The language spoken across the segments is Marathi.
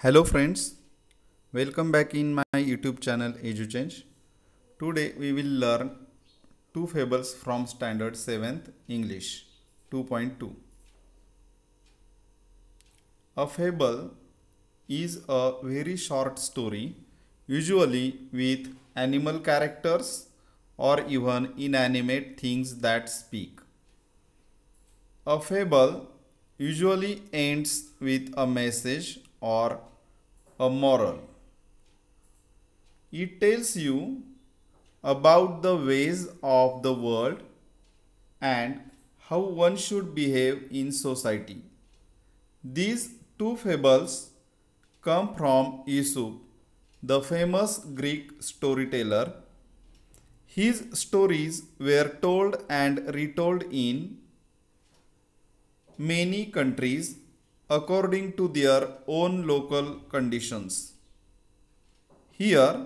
Hello friends, welcome back in my YouTube channel EduChange. Today we will learn two fables from standard 7th English 2.2. A fable is a very short story usually with animal characters or even inanimate things that speak. A fable usually ends with a message or a moral. It tells you about the ways of the world and how one should behave in society. These two fables come from Aesop, the famous Greek storyteller. His stories were told and retold in many countries according to their own local conditions here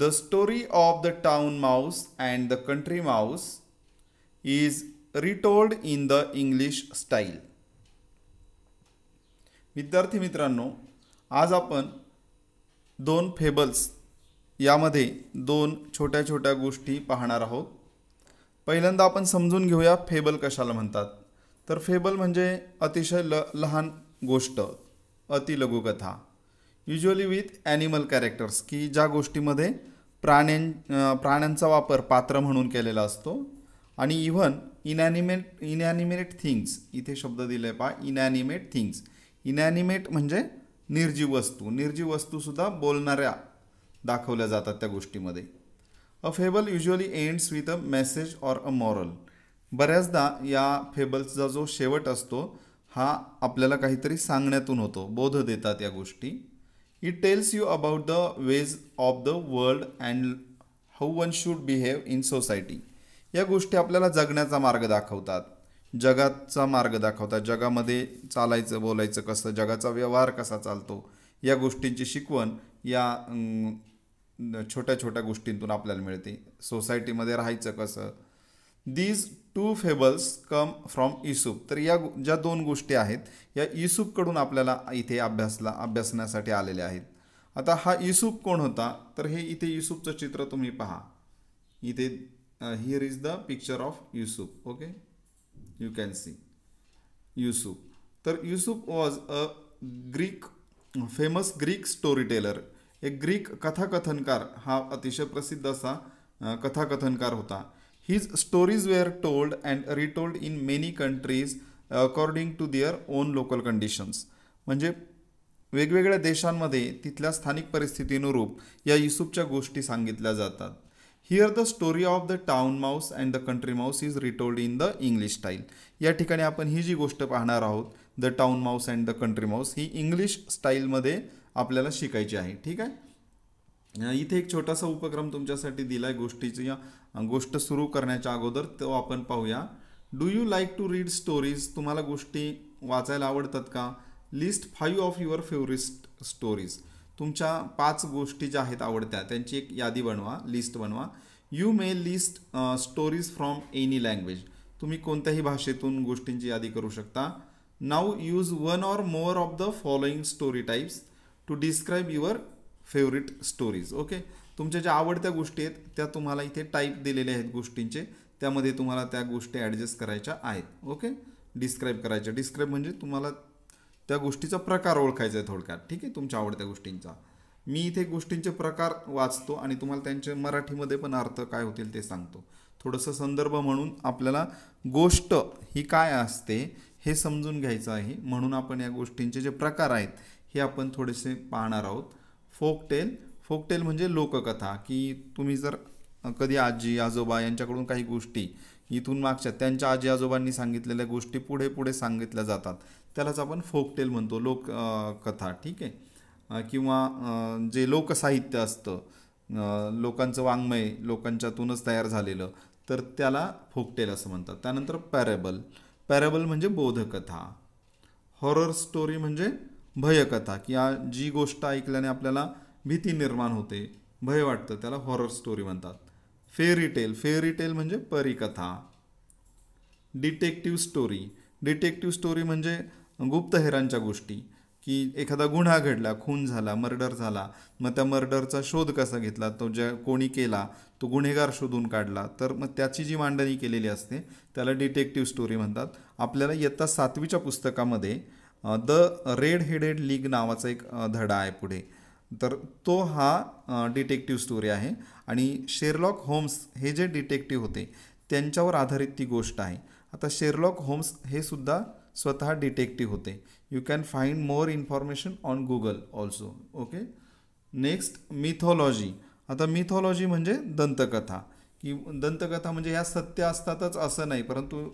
the story of the town mouse and the country mouse is retold in the English style विद्यार्थी मित्रांनो आज आपण दोन फेबल्स यामध्ये दोन छोट्या छोट्या गोष्टी पाहणार आहोत पहिल्यांदा आपण समजून घेऊया फेबल कशाला म्हणतात तर फेबल म्हणजे अतिशय ल लहान गोष्ट अतिलघुकथा युजली विथ ॲनिमल कॅरेक्टर्स की ज्या गोष्टीमध्ये प्राण्यां प्राण्यांचा वापर पात्र म्हणून केलेला असतो आणि इव्हन इनॅनिमेट इनॅनिमेट थिंग्स इथे शब्द दिले पा इनॅनिमेट थिंग्स इनॅनिमेट म्हणजे निर्जीव वस्तू निर्जीव वस्तूसुद्धा बोलणाऱ्या दाखवल्या जातात त्या गोष्टीमध्ये a fable usually ends with a message or a moral बऱ्याचदा या फेबल्सचा जो शेवट असतो हा आपल्याला काहीतरी सांगण्यातून होतो बोध देतात या गोष्टी it tells you about the ways of the world and how one should behave in society या गोष्टी आपल्याला जगण्याचा मार्ग दाखवतात जगाचा मार्ग दाखवतात जगामध्ये चालायचं बोलायचं कसं जगाचा व्यवहार कसा चालतो या गोष्टींची शिकवण या छोट्या छोट्या गोष्टींतून आपल्याला मिळते सोसायटीमध्ये राहायचं कसं these two fables come from Aesop तर या ज्या दोन गोष्टी आहेत या इसूपकडून आपल्याला इथे अभ्यासला अभ्यासण्यासाठी आलेल्या आहेत आता हा इसूप कोण होता तर हे इथे युसुपचं चित्र तुम्ही पहा इथे here is the picture of Aesop okay you can see Aesop तर Aesop was a Greek famous Greek story teller एक ग्रीक कथाकथनकार हा अतिशय प्रसिद्ध असा कथाकथनकार होता His stories were told and retold in many countries according to their own local conditions म्हणजे वेगवेगळ्या देशांमध्ये तिथल्या स्थानिक परिस्थितीनुरूप या युसुफच्या गोष्टी सांगितल्या जातात here the story of the town mouse and the country mouse is retold in the English style या ठिकाणी आपण ही जी गोष्ट पाहणार आहोत the town mouse and the country mouse ही इंग्लिश स्टाईलमध्ये आपल्याला शिकायची आहे ठीक आहे इथे एक छोटासा उपक्रम तुमच्यासाठी दिलाय गोष्टीची गोष्ट सुरू करण्याच्या अगोदर तो आपण पाहूया do you like to read stories तुम्हाला गोष्टी वाचायला आवडतात का list five of your favourite stories तुमच्या पाच गोष्टी ज्या आहेत आवडत्या त्यांची एक यादी बनवा लिस्ट बनवा you may list stories from any language तुम्ही कोणत्याही भाषेतून गोष्टींची यादी करू शकता now use one or more of the following story types to describe your favourite stories okay तुमच्या ज्या आवडत्या गोष्टी आहेत त्या तुम्हाला इथे टाईप दिलेल्या आहेत गोष्टींचे त्यामध्ये तुम्हाला त्या गोष्टी ॲडजस्ट करायच्या आहेत ओके डिस्क्राईब करायच्या डिस्क्राईब म्हणजे तुम्हाला त्या गोष्टीचा प्रकार ओळखायचा आहे थोडक्यात ठीक आहे तुमच्या आवडत्या गोष्टींचा मी इथे गोष्टींचे प्रकार वाचतो आणि तुम्हाला त्यांचे मराठीमध्ये पण अर्थ काय होतील ते सांगतो थोडंसं संदर्भ म्हणून आपल्याला गोष्ट ही काय असते हे समजून घ्यायचं आहे म्हणून आपण या गोष्टींचे जे प्रकार आहेत हे आपण थोडेसे पाहणार आहोत फोकटेल फोकटेल म्हणजे लोककथा की तुम्ही जर कधी आजी आजोबा यांच्याकडून काही गोष्टी इथून मागच्या त्यांच्या आजी आजोबांनी सांगितलेल्या गोष्टी पुढे पुढे सांगितल्या जातात त्यालाच आपण फोकटेल म्हणतो लोक कथा ठीक आहे किंवा जे लोकसाहित्य असतं लोकांचं वाङ्मय लोकांच्यातूनच तयार झालेलं तर त्याला फोकटेल असं म्हणतात त्यानंतर पॅरेबल पॅरेबल म्हणजे बोधकथा हॉरर स्टोरी म्हणजे भयकथा किंवा जी गोष्ट ऐकल्याने आपल्याला भीती निर्माण होते भय वाटतं त्याला हॉरर स्टोरी म्हणतात फेरी टेल फेरी टेल म्हणजे परिकथा डिटेक्टिव्ह स्टोरी डिटेक्टिव्ह स्टोरी म्हणजे गुप्तहेरांच्या गोष्टी की एखादा गुन्हा घडला खून झाला मर्डर झाला मग त्या मर्डरचा शोध कसा घेतला तो ज्या कोणी केला तो गुन्हेगार शोधून काढला तर मग त्याची जी मांडणी केलेली असते त्याला डिटेक्टिव्ह स्टोरी म्हणतात आपल्याला इयत्ता सातवीच्या पुस्तकामध्ये द रेड हेडेड लीग नावाचा एक धडा आहे पुढे तर तो हा डिटेक्टिव्ह स्टोरी आहे आणि शेरलॉक होम्स हे जे डिटेक्टिव्ह होते त्यांच्यावर आधारित ती गोष्ट आहे आता शेरलॉक होम्स हे सुद्धा स्वतः डिटेक्टिव्ह होते you can find more information on Google also okay next mythology आता मिथॉलॉजी म्हणजे दंतकथा की दंतकथा म्हणजे या सत्य असतातच असं नाही परंतु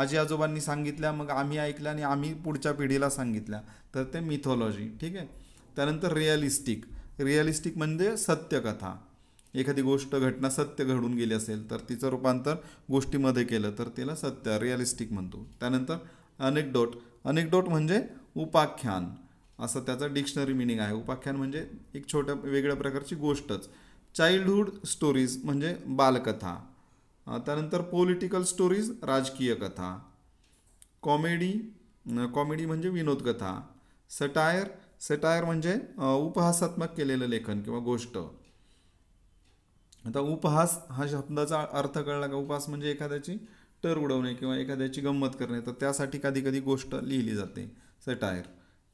आजी आजोबांनी सांगितल्या मग आम्ही ऐकल्या आणि आम्ही पुढच्या पिढीला सांगितल्या तर ते मिथॉलॉजी ठीक आहे त्यानंतर रिअलिस्टिक रिअलिस्टिक म्हणजे सत्यकथा एखादी गोष्ट घटना सत्य घडून गेली असेल तर तिचं रूपांतर गोष्टीमध्ये केलं तर तिला सत्य रिअलिस्टिक म्हणतो त्यानंतर अनेकडोट अनेकडोट म्हणजे उपाख्यान असं त्याचं डिक्शनरी मिनिंग आहे उपाख्यान म्हणजे एक छोट्या वेगळ्या प्रकारची गोष्टच चाइल्डहूड स्टोरीज म्हणजे बालकथा त्यानंतर पॉलिटिकल स्टोरीज राजकीय कथा कॉमेडी कॉमेडी म्हणजे विनोद कथा सटायर सटायर म्हणजे उपहासात्मक केलेलं लेखन किंवा गोष्ट आता उपहास हा शब्दाचा अर्थ कळला का उपहास म्हणजे एखाद्याची टर उडवणे किंवा एखाद्याची गंमत करणे तर त्यासाठी कधी कधी गोष्ट लिहिली जाते satire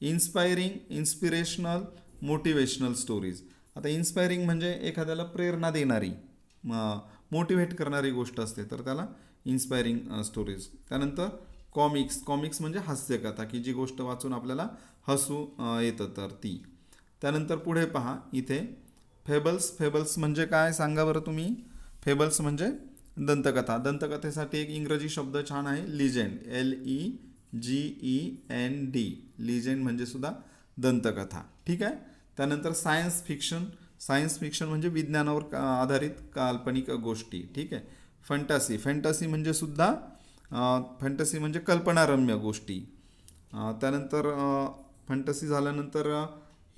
inspiring inspirational motivational stories आता इन्स्पायरिंग म्हणजे एखाद्याला प्रेरणा देणारी मोटिवेट करणारी गोष्ट असते तर त्याला इन्स्पायरिंग स्टोरीज त्यानंतर कॉमिक्स कॉमिक्स म्हणजे हास्यकथा की जी गोष्ट वाचून आपल्याला हसू येतं तर ती त्यानंतर पुढे पहा इथे फेबल्स फेबल्स म्हणजे काय सांगा बरं तुम्ही फेबल्स म्हणजे दंतकथा दंतकथेसाठी एक इंग्रजी शब्द छान आहे legend L E G E N D legend म्हणजे सुद्धा दंतकथा ठीक आहे त्यानंतर सायन्स फिक्शन सायन्स फिक्शन म्हणजे विज्ञानावर आधारित काल्पनिक गोष्टी ठीक आहे फंटासी फँटासी म्हणजे सुद्धा फंटसी म्हणजे कल्पनारम्य गोष्टी त्यानंतर फंटसी झाल्यानंतर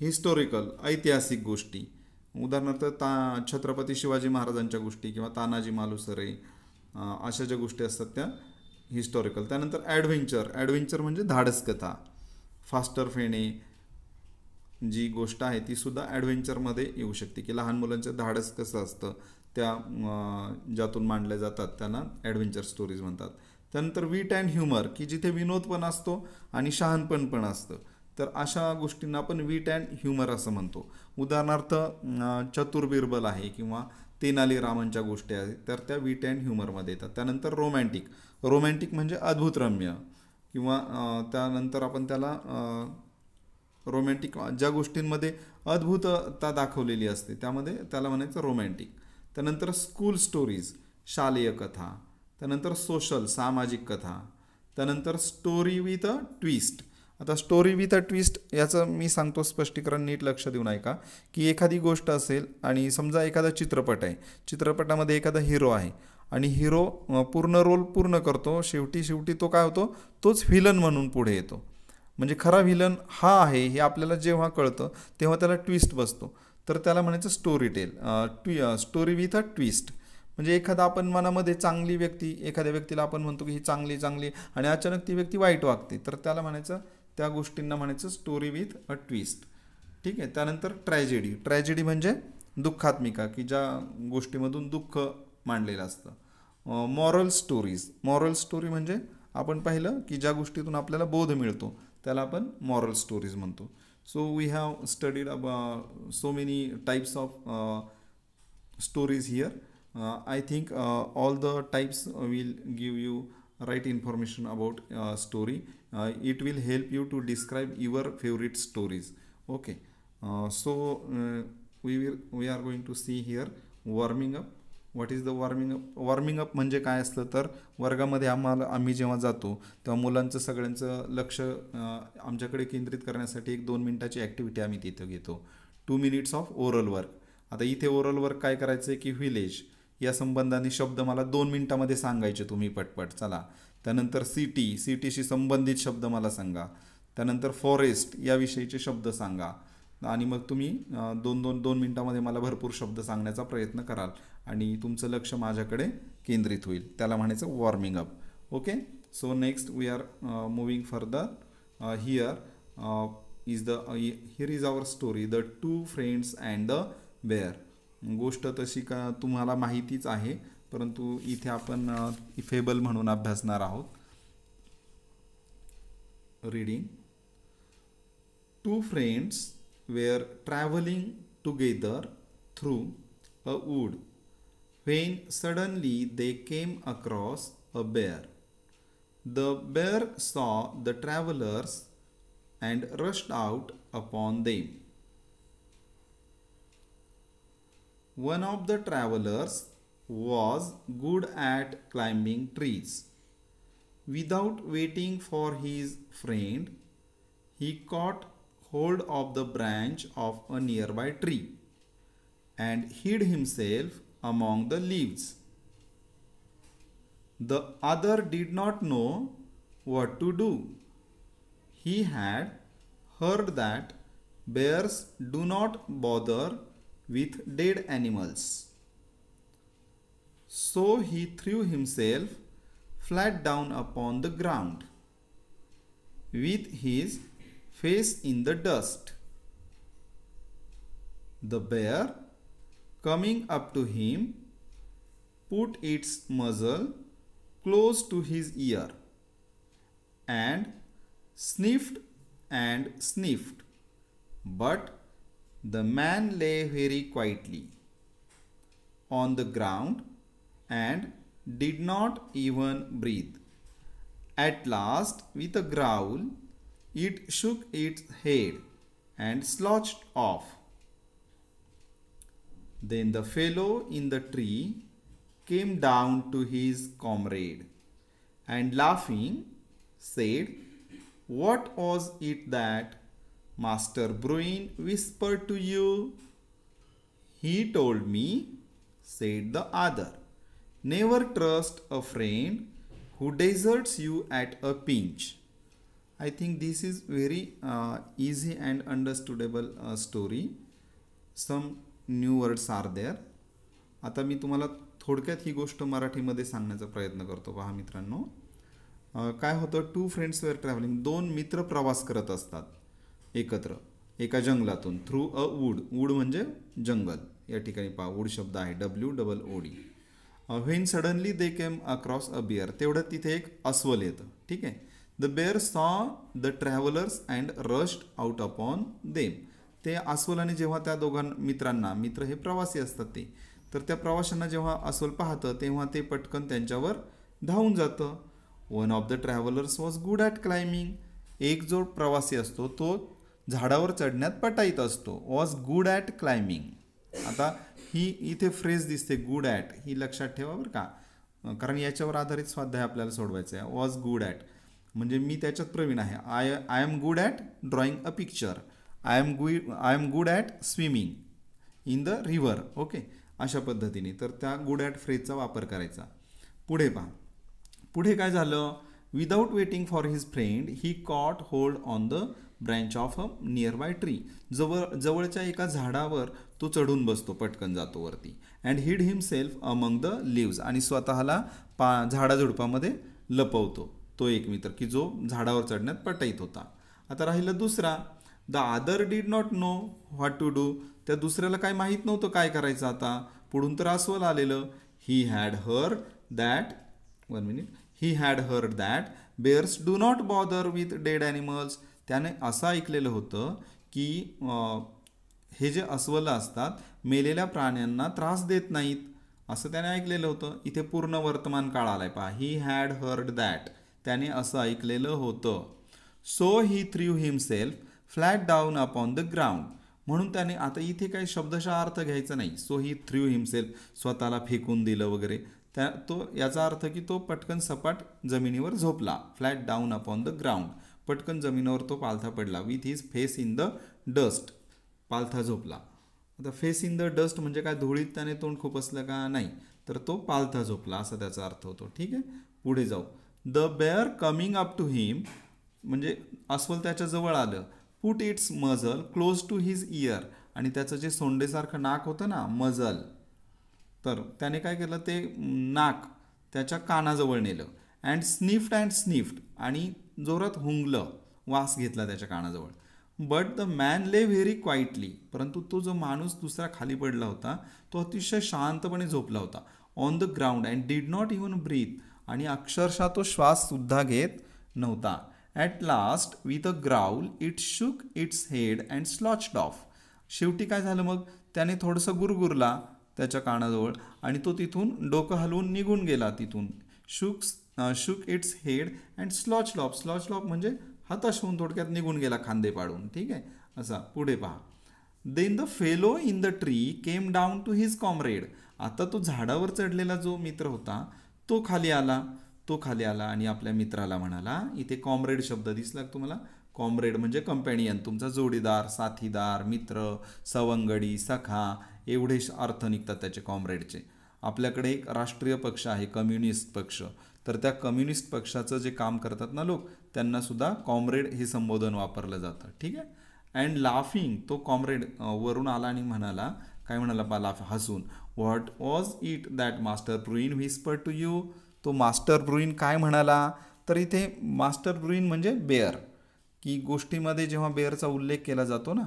हिस्टोरिकल ऐतिहासिक गोष्टी उदाहरणार्थ ता छत्रपती शिवाजी महाराजांच्या गोष्टी किंवा तानाजी मालुसरे अशा ज्या गोष्टी असतात त्या हिस्टॉरिकल त्यानंतर ॲडव्हेंचर ॲडव्हेंचर म्हणजे धाडस कथा फास्टर फेणे जी गोष्ट आहे ती सुद्धा ॲडव्हेंचरमध्ये येऊ शकते की लहान मुलांचं धाडस कसं असतं त्या ज्यातून मांडल्या जातात त्यांना ॲडव्हेंचर स्टोरीज म्हणतात त्यानंतर वीट अँड ह्युमर की जिथे विनोद पण असतो आणि शहाणपण पण असतं तर अशा गोष्टींना आपण वीट अँड ह्युमर असं म्हणतो उदाहरणार्थ चतुर बिरबल आहे किंवा तेनाली रामांच्या गोष्टी आहेत तर त्या वीट अँड ह्युमरमध्ये येतात त्यानंतर रोमॅन्टिक रोमॅन्टिक म्हणजे अद्भुतरम्य किंवा त्यानंतर आपण त्याला रोमॅन्टिक ज्या गोष्टींमध्ये अद्भुतता दाखवलेली असते त्यामध्ये त्याला म्हणायचं रोमॅन्टिक त्यानंतर स्कूल स्टोरीज शालेय कथा त्यानंतर सोशल सामाजिक कथा त्यानंतर स्टोरी विथ अ ट्विस्ट आता स्टोरी विथ अ ट्विस्ट याचं मी सांगतो स्पष्टीकरण नीट लक्ष देऊन ऐका की एखादी गोष्ट असेल आणि समजा एखादा चित्रपट आहे चित्रपटामध्ये एखादा हिरो आहे आणि हिरो पूर्ण रोल पूर्ण करतो शेवटी शेवटी तो काय होतो तोच व्हिलन म्हणून पुढे येतो म्हणजे खरा व्हिलन हा आहे हे आपल्याला जेव्हा कळतं तेव्हा त्याला ट्विस्ट बसतो तर त्याला म्हणायचं स्टोरी टेल ट्वि स्टोरी विथ अ ट्विस्ट म्हणजे एखादा आपण मनामध्ये चांगली व्यक्ती एखाद्या व्यक्तीला आपण म्हणतो की ही चांगली चांगली आणि अचानक ती व्यक्ती वाईट वागते तर त्याला म्हणायचं त्या गोष्टींना म्हणायचं स्टोरी विथ अ ट्विस्ट ठीक आहे त्यानंतर ट्रॅजेडी ट्रॅजेडी म्हणजे दुःखात्मिका की ज्या गोष्टीमधून दुःख मांडलेलं असतं मॉरल स्टोरीज मॉरल स्टोरी म्हणजे आपण पाहिलं की ज्या गोष्टीतून आपल्याला बोध मिळतो त्याला moral stories, stories So we have studied about so many types of uh, stories here uh, i think uh, all the types will give you right information about story it will help you to describe your favorite stories okay so we will we are going to see here warming up what is the warming up warming up म्हणजे काय असतं तर वर्गामध्ये आम्हाला आम्ही जेव्हा जातो तेव्हा मुलांचं सगळ्यांचं लक्ष आमच्याकडे केंद्रित करण्यासाठी एक दोन मिनिटाची ॲक्टिव्हिटी आम्ही तिथं घेतो two minutes of oral work आता इथे ओरल वर्क काय करायचं आहे की व्हिलेज या संबंधाने शब्द मला दोन मिनिटामध्ये सांगायचे तुम्ही पटपट चला त्यानंतर सिटी सिटीशी संबंधित शब्द मला सांगा त्यानंतर फॉरेस्ट याविषयीचे शब्द सांगा आणि मग तुम्ही दोन दोन दोन मिनटामध्ये मला भरपूर शब्द सांगण्याचा प्रयत्न कराल आणि तुमचं लक्ष माझ्याकडे केंद्रित होईल त्याला म्हणायचं warming up okay so next we are moving further here is the here is our story the two friends and the bear गोष्ट तशी का तुम्हाला माहितीच आहे परंतु इथे आपण इफेबल uh, म्हणून अभ्यासणार आहोत reading two friends were travelling together through a wood when suddenly they came across a bear. The bear saw the travelers and rushed out upon them. One of the travelers was good at climbing trees. Without waiting for his friend, he caught hold of the branch of a nearby tree and hid himself among the leaves. The other did not know what to do. He had heard that bears do not bother with dead animals. So he threw himself flat down upon the ground with his face in the dust. The bear coming up to him, put its muzzle close to his ear and sniffed and sniffed. But the man lay very quietly on the ground and did not even breathe. At last, with a growl, it shook its head and slouched off. Then the fellow in the tree came down to his comrade and laughing said, What was it that Master Bruin whispered to you? He told me, said the other, Never trust a friend who deserts you at a pinch. I think this is very uh, easy and understandable uh, story. Some new words are there आता मी तुम्हाला थोडक्यात ही गोष्ट मराठीमध्ये सांगण्याचा प्रयत्न करतो पहा मित्रांनो काय होतं टू फ्रेंड्स वेअर ट्रॅव्हलिंग दोन मित्र प्रवास करत असतात एकत्र एका जंगलातून थ्रू अ वूड वूड म्हणजे जंगल या ठिकाणी पहा वूड शब्द आहे W double O D when suddenly they came across a bear तेवढं तिथे एक अस्वल येतं ठीक आहे the bear saw the travellers and rushed out upon them ते आणि जेव्हा त्या दोघां मित्रांना मित्र हे प्रवासी असतात ते तर त्या प्रवाशांना जेव्हा अस्वल पाहतं तेव्हा ते पटकन त्यांच्यावर धावून जातं one of the travellers was good at climbing एक जो प्रवासी असतो तो झाडावर चढण्यात पटाईत असतो वॉज गुड ॲट क्लाइम्बिंग आता ही इथे फ्रेज दिसते गुड ॲट ही लक्षात ठेवा बरं का कारण याच्यावर आधारित स्वाध्याय आपल्याला सोडवायचा आहे वॉज गुड ॲट म्हणजे मी त्याच्यात प्रवीण आहे I I am good at drawing a picture I am good I am good at swimming in the river okay अशा पद्धतीने तर त्या गुड ॲट फ्रेजचा वापर करायचा पुढे पहा पुढे काय झालं without waiting for his friend he caught hold on the branch of a nearby tree जवळ जवळच्या एका झाडावर तो चढून बसतो पटकन जातो वरती अँड हिड हिमसेल्फ अमंग द लिव्ज आणि स्वतःला पा झाडाझुडपामध्ये लपवतो तो एक मित्र की जो झाडावर चढण्यात पटईत होता आता राहिलं दुसरा the other did not know what to do त्या दुसऱ्याला काय माहीत नव्हतं काय करायचं आता पुढून तर अस्वल आलेलं he had heard that one minute he had heard that bears do not bother with dead animals त्याने असं ऐकलेलं होतं की हे जे अस्वलं असतात मेलेल्या प्राण्यांना त्रास देत नाहीत असं त्याने ऐकलेलं होतं इथे पूर्ण वर्तमान काळ आलाय पहा ही हॅड हर्ड दॅट त्याने असं ऐकलेलं होतं so he threw himself flat down upon the ground म्हणून त्याने आता इथे काही शब्दशः अर्थ घ्यायचा नाही सो ही थ्रू हिमसेल्फ स्वतःला फेकून दिलं वगैरे त्या तो याचा अर्थ की तो पटकन सपाट जमिनीवर झोपला flat down upon the ground पटकन जमिनीवर तो पालथा पडला with his face in the dust पालथा झोपला आता फेस इन द डस्ट म्हणजे काय धुळीत त्याने तोंड खूप असलं का नाही तर तो पालथा झोपला असा त्याचा अर्थ होतो ठीक आहे पुढे जाऊ the bear coming up to him म्हणजे अस्वल त्याच्याजवळ आलं put its muzzle close to his ear आणि त्याचं जे सोंडेसारखं नाक होतं ना मजल तर त्याने काय केलं ते नाक त्याच्या कानाजवळ नेलं अँड स्निफ्ट अँड स्निफ्ट आणि जोरात हुंगलं वास घेतला त्याच्या कानाजवळ but the man lay very quietly परंतु तो जो माणूस दुसरा खाली पडला होता तो अतिशय शांतपणे झोपला होता on the ground and did not even breathe आणि अक्षरशः तो श्वास सुद्धा घेत नव्हता at last with a growl it shook its head and slouched off शेवटी काय झालं मग त्याने थोडंसं गुरगुरला त्याच्या कानाजवळ आणि तो तिथून डोकं हलवून निघून गेला तिथून shook shook its head and slouch lope slouch lope म्हणजे हताश होऊन थोडक्यात निघून गेला खांदे पाडून ठीक आहे असा पुढे पहा then the fellow in the tree came down to his comrade आता तो झाडावर चढलेला जो मित्र होता तो खाली आला तो खाली आला आणि आपल्या मित्राला म्हणाला इथे कॉम्रेड शब्द दिसला तुम्हाला कॉम्रेड म्हणजे कंपॅनियन तुमचा जोडीदार साथीदार मित्र सवंगडी सखा एवढे अर्थ निघतात त्याचे कॉम्रेडचे आपल्याकडे एक राष्ट्रीय पक्ष आहे कम्युनिस्ट पक्ष तर त्या कम्युनिस्ट पक्षाचं जे काम करतात ना लोक त्यांनासुद्धा कॉम्रेड हे संबोधन वापरलं जातं ठीक आहे अँड लाफिंग तो कॉम्रेड वरून आला आणि म्हणाला काय म्हणाला बा लाफ हसून what was it that Master Bruin whisper to you तो मास्टर ब्रुईन काय म्हणाला तर इथे मास्टर ब्रुईन म्हणजे बेअर की गोष्टीमध्ये जेव्हा बेअरचा उल्लेख केला जातो ना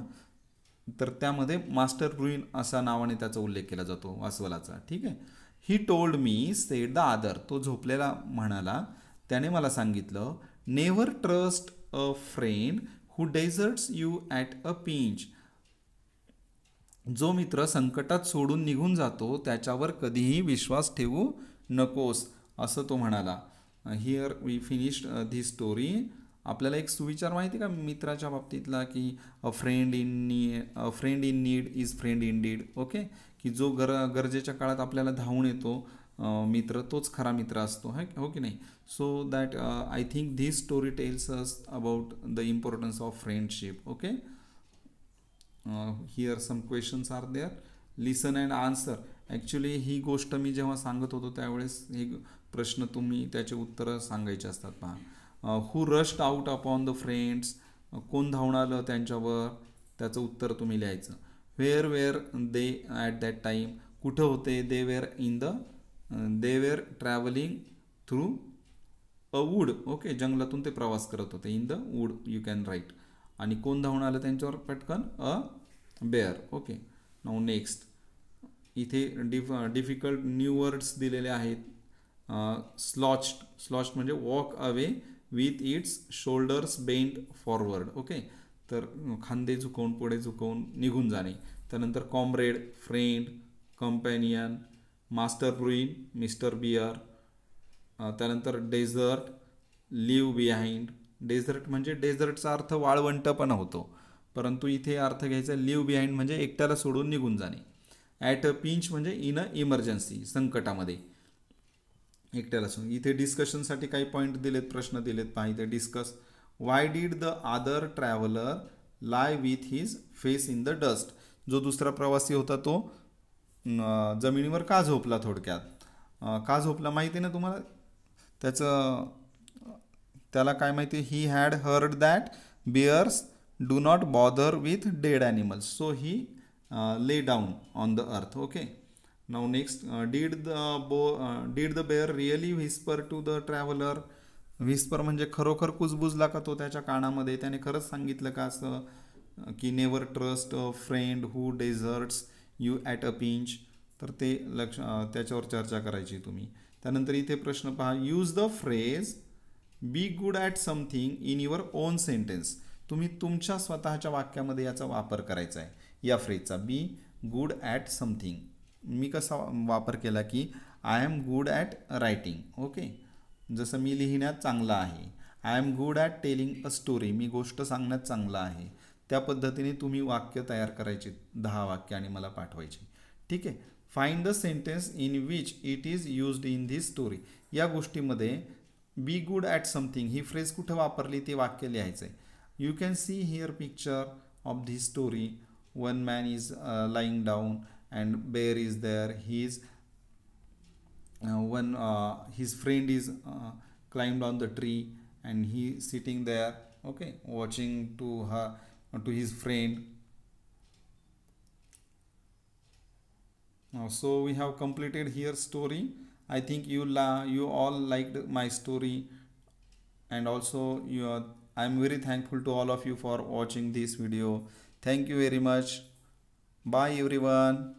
तर त्यामध्ये मास्टर ब्रुईन असा नावाने त्याचा उल्लेख केला जातो अस्वलाचा ठीक आहे he told me said the other तो झोपलेला म्हणाला त्याने मला सांगितलं never trust a friend who deserts you at a pinch जो मित्र संकटात सोडून निघून जातो त्याच्यावर कधीही विश्वास ठेवू नकोस असं तो म्हणाला here we finished the story आपल्याला एक सुविचार माहिती का मित्राच्या बाबतीतला की अ friend in need a friend in need is friend in deed okay की जो गर गरजेच्या काळात आपल्याला धावून येतो मित्र तोच खरा मित्र असतो है हो की नाही so that I think the story tells us about the importance of friendship okay here some questions are there listen and answer actually ही गोष्ट मी जेव्हा सांगत होतो त्यावेळेस हे प्रश्न तुम्ही त्याचे उत्तरं सांगायचे असतात पहा who rushed out upon the friends कोण आलं त्यांच्यावर त्याचं उत्तर तुम्ही लिहायचं where were they at that time कुठं होते they were in the they were travelling through a wood okay जंगलातून ते प्रवास करत होते in the wood you can write आणि कोण धावून आलं त्यांच्यावर पटकन a bear okay now next इथे डिफ डिफिकल्ट न्यू वर्ड्स दिलेले आहेत स्लॉच स्लॉच म्हणजे walk away with its shoulders bend forward okay तर खांदे झुकवून पुढे झुकवून निघून जाणे त्यानंतर comrade friend companion master bruin mister bear त्यानंतर डेझर्ट लिव बिहाइंड डेझर्ट म्हणजे डेझर्टचा अर्थ वाळवंट पण होतो परंतु इथे अर्थ घ्यायचा लिव बिहाइंड म्हणजे एकट्याला सोडून निघून जाणे ॲट अ पिंच म्हणजे इन अ इमर्जन्सी संकटामध्ये एकट्याला लसून इथे डिस्कशनसाठी काही पॉईंट दिलेत प्रश्न दिलेत पहा इथे discuss why did the other traveller lie with his face in the dust जो दुसरा प्रवासी होता तो जमिनीवर का झोपला थोडक्यात का झोपला माहिती आहे ना तुम्हाला त्याचं त्याला काय माहिती he had heard that bears do not bother with dead animals so he lay down on the earth okay Now next, uh, did the bo uh, did the bear really whisper to the traveler? whisper म्हणजे खरोखर कुजबुजला का तो त्याच्या कानामध्ये त्याने खरंच सांगितलं का असं की never trust a friend who deserts you at a pinch तर ते लक्ष त्याच्यावर चर्चा करायची तुम्ही त्यानंतर इथे प्रश्न पहा use the phrase be good at something in your own sentence तुम्ही तुमच्या स्वतःच्या वाक्यामध्ये याचा वापर करायचा आहे या फ्रेजचा बी गुड ॲट समथिंग मी कसा वापर केला की I am good at writing okay जसं मी लिहिण्यात चांगला आहे I am good at telling a story मी गोष्ट सांगण्यात चांगला आहे त्या पद्धतीने तुम्ही वाक्य तयार करायचे दहा वाक्य आणि मला पाठवायचे ठीक आहे find the sentence in which it is used in this story या गोष्टीमध्ये बी गुड ॲट समथिंग ही फ्रेज कुठं वापरली ते वाक्य लिहायचं आहे you can see here picture of the story one man is lying down and bear is there he's uh, when uh, his friend is uh, climbed on the tree and he sitting there okay watching to her to his friend now so we have completed here story i think you la you all liked my story and also you are, i'm very thankful to all of you for watching this video thank you very much bye everyone